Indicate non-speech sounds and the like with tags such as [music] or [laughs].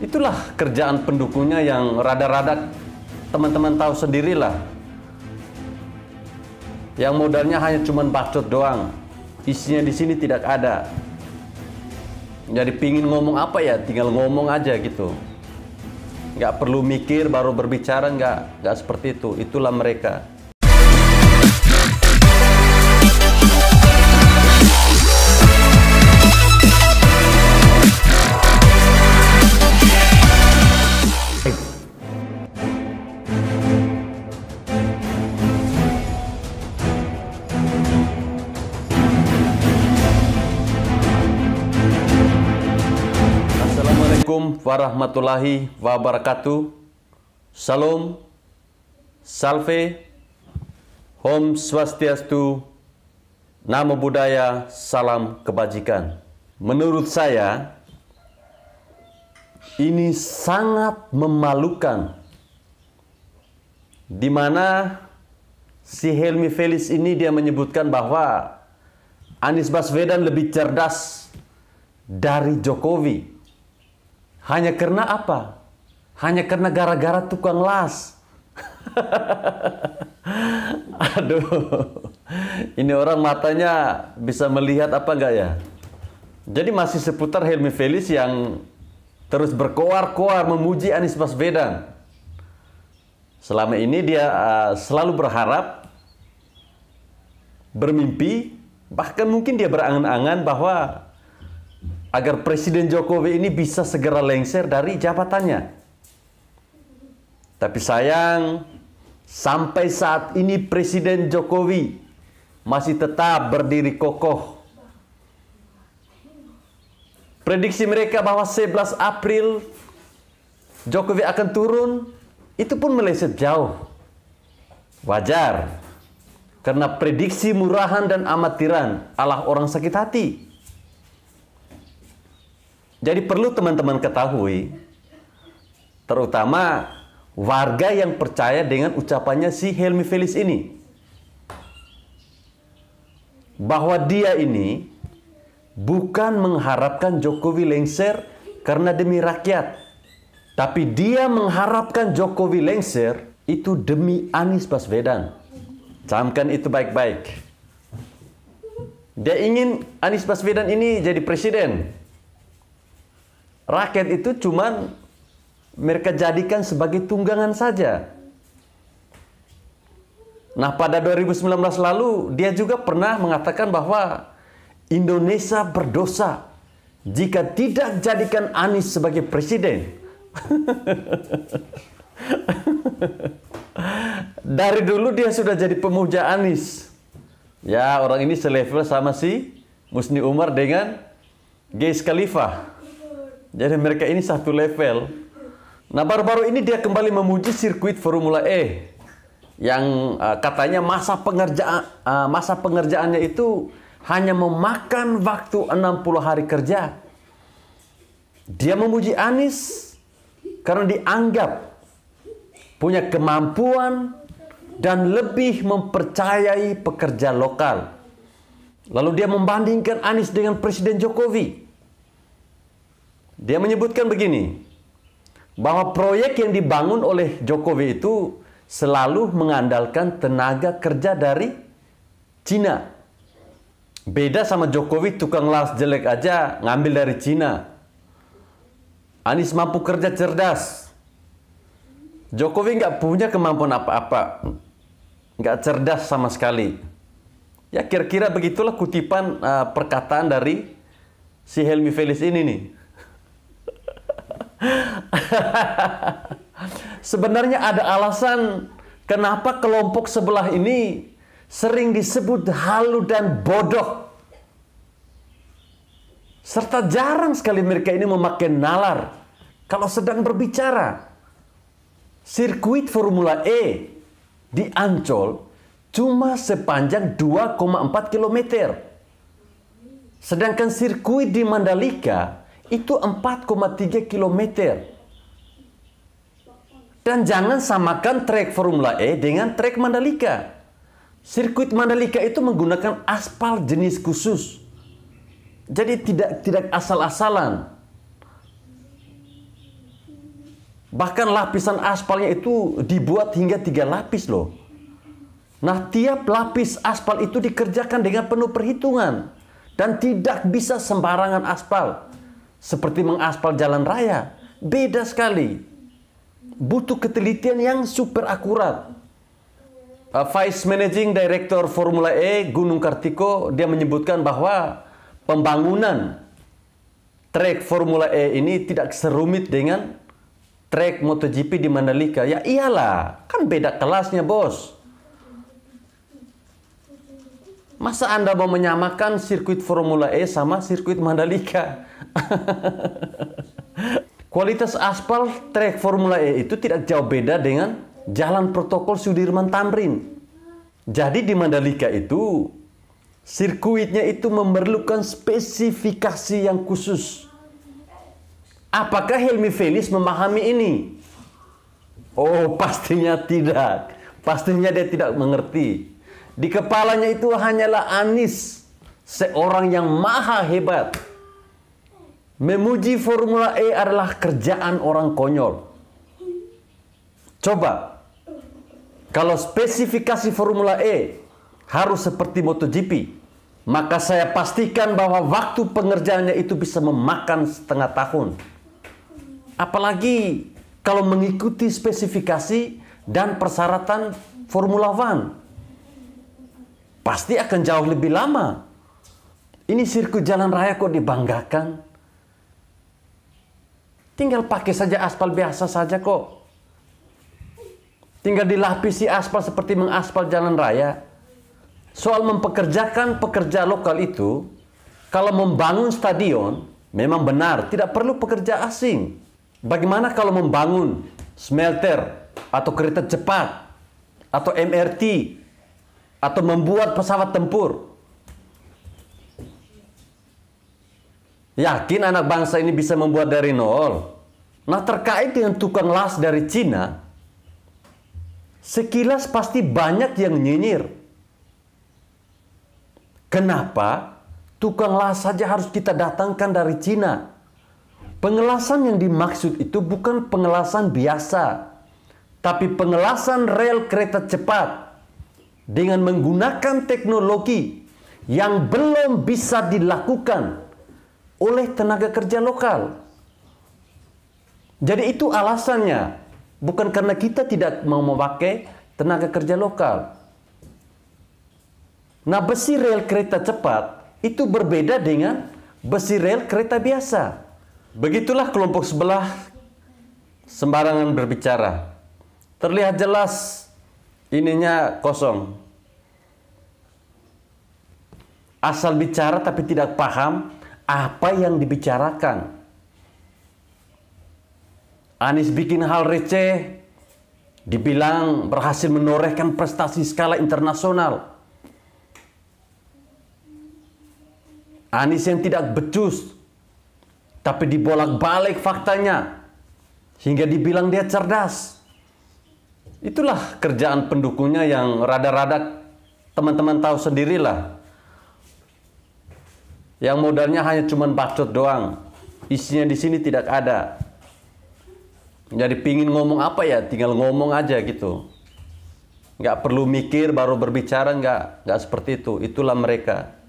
itulah kerjaan pendukungnya yang rada-rada teman-teman tahu sendirilah yang modalnya hanya cuman bacot doang isinya di sini tidak ada jadi pingin ngomong apa ya tinggal ngomong aja gitu nggak perlu mikir baru berbicara nggak nggak seperti itu itulah mereka Assalamualaikum warahmatullahi wabarakatuh. Salam, salve, om swastiastu, namo buddhaya, salam kebajikan. Menurut saya, ini sangat memalukan. Di mana si Helmi Felis ini dia menyebutkan bahwa Anies Baswedan lebih cerdas dari Jokowi. Hanya karena apa? Hanya karena gara-gara tukang las. [laughs] Aduh, ini orang matanya bisa melihat apa enggak ya? Jadi masih seputar Helmi Felis yang terus berkoar-koar memuji Anies Baswedan. Selama ini dia uh, selalu berharap, bermimpi, bahkan mungkin dia berangan-angan bahwa agar Presiden Jokowi ini bisa segera lengser dari jabatannya. Tapi sayang, sampai saat ini Presiden Jokowi masih tetap berdiri kokoh. Prediksi mereka bahwa 11 April Jokowi akan turun, itu pun meleset jauh. Wajar, karena prediksi murahan dan amatiran Allah orang sakit hati. Jadi perlu teman-teman ketahui, terutama warga yang percaya dengan ucapannya si Helmi Felis ini. Bahwa dia ini bukan mengharapkan Jokowi lengser karena demi rakyat. Tapi dia mengharapkan Jokowi lengser itu demi Anies Baswedan. Camkan itu baik-baik. Dia ingin Anies Baswedan ini jadi presiden. Rakyat itu cuma mereka jadikan sebagai tunggangan saja. Nah, pada 2019 lalu dia juga pernah mengatakan bahwa Indonesia berdosa jika tidak jadikan Anies sebagai presiden. [laughs] Dari dulu dia sudah jadi pemuja Anies. Ya, orang ini selevel sama si Musni Umar dengan Gais Khalifah. Jadi mereka ini satu level. Nah baru-baru ini dia kembali memuji sirkuit Formula E yang uh, katanya masa pengerjaan uh, eh, masa pengerjaannya itu hanya memakan waktu 60 hari kerja. Dia memuji Anis karena dianggap punya kemampuan dan lebih mempercayai pekerja lokal. Lalu dia membandingkan Anis dengan Presiden Jokowi. Dia menyebutkan begini, bahwa proyek yang dibangun oleh Jokowi itu selalu mengandalkan tenaga kerja dari Cina. Beda sama Jokowi tukang las jelek aja ngambil dari Cina. Anies mampu kerja cerdas. Jokowi nggak punya kemampuan apa-apa. Nggak cerdas sama sekali. Ya kira-kira begitulah kutipan uh, perkataan dari si Helmi Felis ini nih. [laughs] Sebenarnya ada alasan kenapa kelompok sebelah ini sering disebut halu dan bodoh. Serta jarang sekali mereka ini memakai nalar kalau sedang berbicara. Sirkuit Formula E di Ancol cuma sepanjang 2,4 km. Sedangkan sirkuit di Mandalika itu 4,3 km. Dan jangan samakan trek Formula E dengan trek Mandalika. Sirkuit Mandalika itu menggunakan aspal jenis khusus. Jadi tidak tidak asal-asalan. Bahkan lapisan aspalnya itu dibuat hingga tiga lapis loh. Nah tiap lapis aspal itu dikerjakan dengan penuh perhitungan. Dan tidak bisa sembarangan aspal seperti mengaspal jalan raya. Beda sekali. Butuh ketelitian yang super akurat. Uh, Vice Managing Director Formula E Gunung Kartiko dia menyebutkan bahwa pembangunan trek Formula E ini tidak serumit dengan trek MotoGP di Mandalika. Ya iyalah, kan beda kelasnya bos. Masa Anda mau menyamakan sirkuit Formula E sama sirkuit Mandalika? [laughs] Kualitas aspal trek Formula E itu tidak jauh beda dengan jalan protokol Sudirman Tamrin. Jadi di Mandalika itu sirkuitnya itu memerlukan spesifikasi yang khusus. Apakah Helmi Felis memahami ini? Oh, pastinya tidak. Pastinya dia tidak mengerti. Di kepalanya itu hanyalah Anis, seorang yang maha hebat. Memuji Formula E adalah kerjaan orang konyol. Coba, kalau spesifikasi Formula E harus seperti MotoGP, maka saya pastikan bahwa waktu pengerjaannya itu bisa memakan setengah tahun. Apalagi kalau mengikuti spesifikasi dan persyaratan Formula One pasti akan jauh lebih lama. Ini sirkuit jalan raya kok dibanggakan. Tinggal pakai saja aspal biasa saja kok. Tinggal dilapisi aspal seperti mengaspal jalan raya. Soal mempekerjakan pekerja lokal itu, kalau membangun stadion, memang benar, tidak perlu pekerja asing. Bagaimana kalau membangun smelter atau kereta cepat atau MRT atau membuat pesawat tempur. Yakin anak bangsa ini bisa membuat dari nol? Nah terkait dengan tukang las dari Cina, sekilas pasti banyak yang nyinyir. Kenapa tukang las saja harus kita datangkan dari Cina? Pengelasan yang dimaksud itu bukan pengelasan biasa, tapi pengelasan rel kereta cepat dengan menggunakan teknologi yang belum bisa dilakukan oleh tenaga kerja lokal. Jadi itu alasannya, bukan karena kita tidak mau memakai tenaga kerja lokal. Nah, besi rel kereta cepat itu berbeda dengan besi rel kereta biasa. Begitulah kelompok sebelah sembarangan berbicara. Terlihat jelas ininya kosong. Asal bicara tapi tidak paham apa yang dibicarakan. Anies bikin hal receh, dibilang berhasil menorehkan prestasi skala internasional. Anies yang tidak becus, tapi dibolak-balik faktanya, hingga dibilang dia cerdas. Itulah kerjaan pendukungnya yang rada-rada teman-teman tahu sendirilah. Yang modalnya hanya cuma bacot doang. Isinya di sini tidak ada. Jadi pingin ngomong apa ya, tinggal ngomong aja gitu. Nggak perlu mikir baru berbicara, nggak, nggak seperti itu. Itulah mereka.